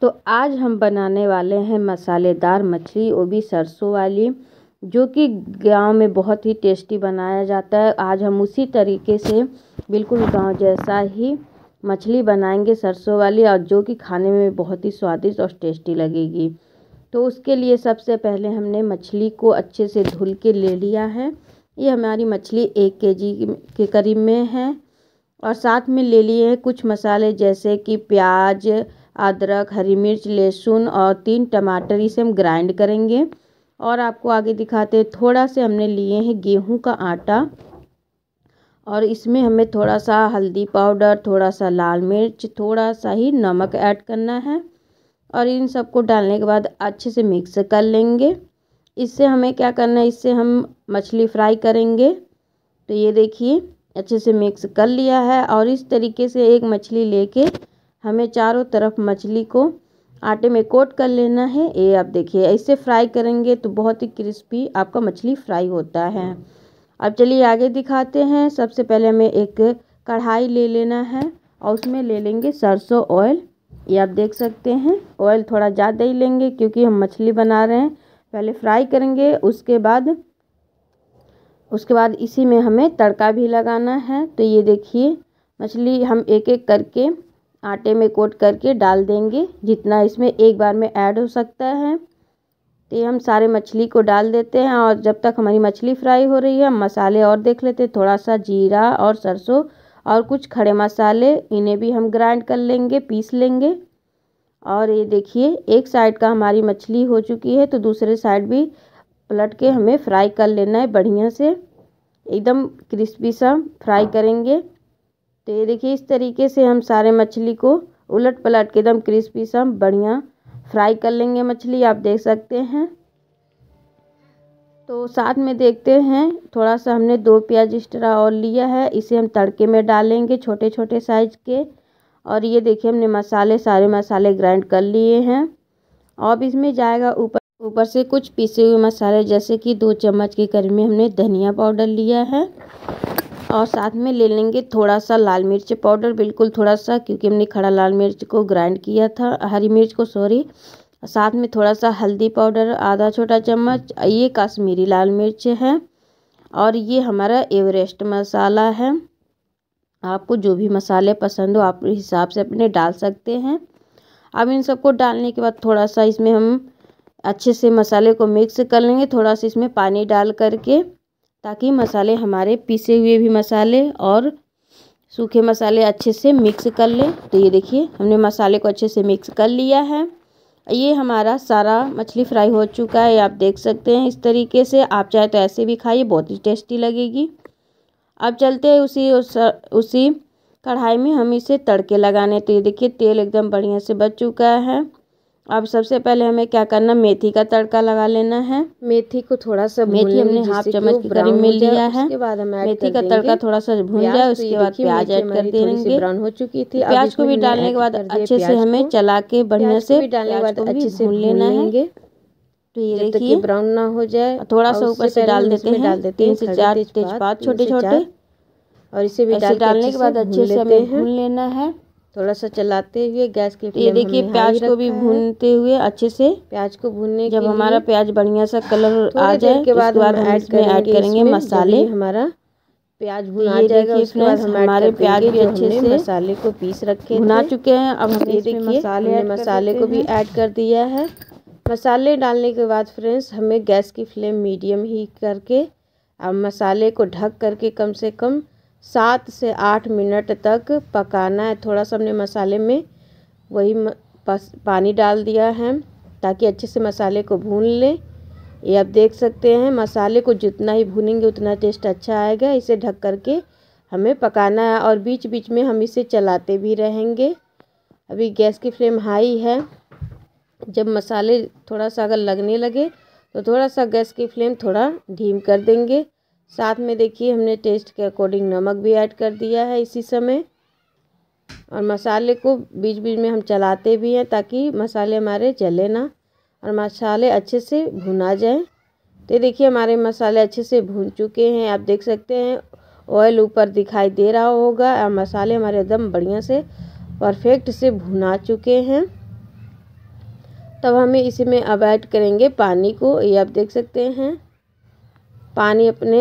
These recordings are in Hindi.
तो आज हम बनाने वाले हैं मसालेदार मछली वो भी सरसों वाली जो कि गांव में बहुत ही टेस्टी बनाया जाता है आज हम उसी तरीके से बिल्कुल गांव जैसा ही मछली बनाएंगे सरसों वाली और जो कि खाने में बहुत ही स्वादिष्ट और टेस्टी लगेगी तो उसके लिए सबसे पहले हमने मछली को अच्छे से धुल के ले लिया है ये हमारी मछली एक के जी के करीब में है और साथ में ले लिए हैं कुछ मसाले जैसे कि प्याज अदरक हरी मिर्च लहसुन और तीन टमाटर इसे हम ग्राइंड करेंगे और आपको आगे दिखाते हैं थोड़ा से हमने लिए हैं गेहूं का आटा और इसमें हमें थोड़ा सा हल्दी पाउडर थोड़ा सा लाल मिर्च थोड़ा सा ही नमक ऐड करना है और इन सबको डालने के बाद अच्छे से मिक्स कर लेंगे इससे हमें क्या करना है इससे हम मछली फ्राई करेंगे तो ये देखिए अच्छे से मिक्स कर लिया है और इस तरीके से एक मछली लेके हमें चारों तरफ मछली को आटे में कोट कर लेना है ये आप देखिए ऐसे फ्राई करेंगे तो बहुत ही क्रिस्पी आपका मछली फ्राई होता है अब चलिए आगे दिखाते हैं सबसे पहले हमें एक कढ़ाई ले लेना है और उसमें ले लेंगे सरसों ऑयल ये आप देख सकते हैं ऑयल थोड़ा ज़्यादा ही लेंगे क्योंकि हम मछली बना रहे हैं पहले फ्राई करेंगे उसके बाद उसके बाद इसी में हमें तड़का भी लगाना है तो ये देखिए मछली हम एक एक करके आटे में कोट करके डाल देंगे जितना इसमें एक बार में ऐड हो सकता है तो हम सारे मछली को डाल देते हैं और जब तक हमारी मछली फ्राई हो रही है हम मसाले और देख लेते हैं थोड़ा सा जीरा और सरसों और कुछ खड़े मसाले इन्हें भी हम ग्राइंड कर लेंगे पीस लेंगे और ये देखिए एक साइड का हमारी मछली हो चुकी है तो दूसरे साइड भी पलट के हमें फ्राई कर लेना है बढ़िया से एकदम क्रिस्पी सा फ्राई करेंगे तो ये देखिए इस तरीके से हम सारे मछली को उलट पलट के एकदम क्रिस्पी सा बढ़िया फ्राई कर लेंगे मछली आप देख सकते हैं तो साथ में देखते हैं थोड़ा सा हमने दो प्याज इस तरह और लिया है इसे हम तड़के में डालेंगे छोटे छोटे साइज के और ये देखिए हमने मसाले सारे मसाले ग्राइंड कर लिए हैं अब इसमें जाएगा ऊपर ऊपर से कुछ पीसे हुए मसाले जैसे कि दो चम्मच के करीब में हमने धनिया पाउडर लिया है और साथ में ले लेंगे थोड़ा सा लाल मिर्च पाउडर बिल्कुल थोड़ा सा क्योंकि हमने खड़ा लाल मिर्च को ग्राइंड किया था हरी मिर्च को सॉरी साथ में थोड़ा सा हल्दी पाउडर आधा छोटा चम्मच ये कश्मीरी लाल मिर्च है और ये हमारा एवरेस्ट मसाला है आपको जो भी मसाले पसंद हो आप हिसाब से अपने डाल सकते हैं अब इन सबको डालने के बाद थोड़ा सा इसमें हम अच्छे से मसाले को मिक्स कर लेंगे थोड़ा सा इसमें पानी डाल करके ताकि मसाले हमारे पीसे हुए भी मसाले और सूखे मसाले अच्छे से मिक्स कर लें तो ये देखिए हमने मसाले को अच्छे से मिक्स कर लिया है ये हमारा सारा मछली फ्राई हो चुका है आप देख सकते हैं इस तरीके से आप चाहे तो ऐसे भी खाइए बहुत ही टेस्टी लगेगी अब चलते हैं उसी उस, उसी कढ़ाई में हम इसे तड़के लगाने तो ये देखिए तेल एकदम बढ़िया से बच चुका है अब सबसे पहले हमें क्या करना मेथी का तड़का लगा लेना है मेथी को थोड़ा सा मेथी हमने हाफ चम्मच करीब में लिया है मेथी का तड़का थोड़ा सा भून जाए तो उसके बाद प्याज ऐड कर देंगे ब्राउन हो चुकी थी तो प्याज को भी डालने के बाद अच्छे से हमें चला के बढ़िया से डालने के बाद अच्छे से भून लेना है तो ये देखिए ब्राउन ना हो जाए थोड़ा सा ऊपर से डाल देते हैं डाल देते हैं तीन से चार तेजपात छोटे छोटे और इसे भी डालने के बाद अच्छे से हमें भून लेना है थोड़ा सा चलाते हुए गैस की ये देखिए प्याज को भी भूनते हुए अच्छे से प्याज को भूनने जब हमारा प्याज बढ़िया सा कलर आ जाए के बाद हम इसमें ऐड करेंगे मसाले हमारा प्याज तो भुना जाएगा उसके बाद हमारे प्याज भी अच्छे से मसाले को पीस रखे भुना चुके हैं अब हम ये देखिए मसाले मसाले को भी ऐड कर दिया है मसाले डालने के बाद फ्रेंड्स हमें गैस की फ्लेम मीडियम ही करके अब मसाले को ढक करके कम से कम सात से आठ मिनट तक पकाना है थोड़ा सा हमने मसाले में वही पानी डाल दिया है ताकि अच्छे से मसाले को भून लें ये आप देख सकते हैं मसाले को जितना ही भूनेंगे उतना टेस्ट अच्छा आएगा इसे ढक करके हमें पकाना है और बीच बीच में हम इसे चलाते भी रहेंगे अभी गैस की फ्लेम हाई है जब मसाले थोड़ा सा अगर लगने लगे तो थोड़ा सा गैस की फ्लेम थोड़ा धीम कर देंगे साथ में देखिए हमने टेस्ट के अकॉर्डिंग नमक भी ऐड कर दिया है इसी समय और मसाले को बीच बीच में हम चलाते भी हैं ताकि मसाले हमारे जले ना और मसाले अच्छे से भुना जाए तो देखिए हमारे मसाले अच्छे से भून चुके हैं आप देख सकते हैं ऑयल ऊपर दिखाई दे रहा होगा और मसाले हमारे एकदम बढ़िया से परफेक्ट से भुना चुके हैं तब हमें इसी में अब ऐड करेंगे पानी को ये आप देख सकते हैं पानी अपने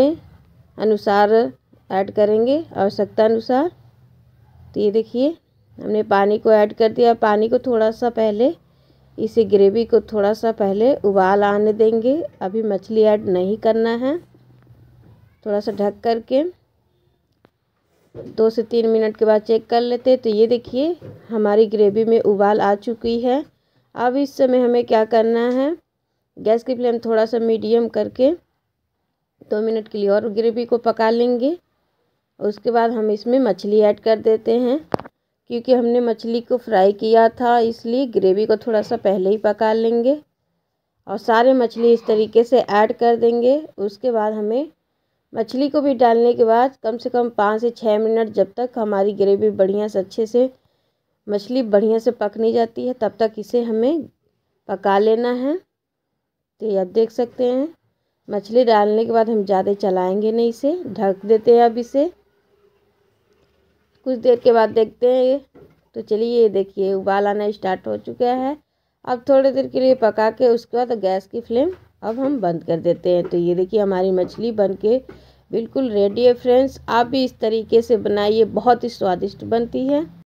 अनुसार ऐड करेंगे आवश्यकता अनुसार तो ये देखिए हमने पानी को ऐड कर दिया पानी को थोड़ा सा पहले इसे ग्रेवी को थोड़ा सा पहले उबाल आने देंगे अभी मछली ऐड नहीं करना है थोड़ा सा ढक करके दो से तीन मिनट के बाद चेक कर लेते हैं तो ये देखिए हमारी ग्रेवी में उबाल आ चुकी है अब इस समय हमें क्या करना है गैस की फ्लेम थोड़ा सा मीडियम करके दो मिनट के लिए और ग्रेवी को पका लेंगे उसके बाद हम इसमें मछली ऐड कर देते हैं क्योंकि हमने मछली को फ्राई किया था इसलिए ग्रेवी को थोड़ा सा पहले ही पका लेंगे और सारे मछली इस तरीके से ऐड कर देंगे उसके बाद हमें मछली को भी डालने के बाद कम से कम पाँच से छः मिनट जब तक हमारी ग्रेवी बढ़िया से अच्छे से मछली बढ़िया से पक नहीं जाती है तब तक इसे हमें पका लेना है तो ये आप देख सकते हैं मछली डालने के बाद हम ज़्यादा चलाएंगे नहीं इसे ढक देते हैं अब इसे कुछ देर के बाद देखते हैं तो चलिए ये देखिए उबाल आना स्टार्ट हो चुका है अब थोड़ी देर के लिए पका के उसके बाद गैस की फ्लेम अब हम बंद कर देते हैं तो ये देखिए हमारी मछली बन के बिल्कुल रेडी है फ्रेंड्स आप भी इस तरीके से बनाइए बहुत ही स्वादिष्ट बनती है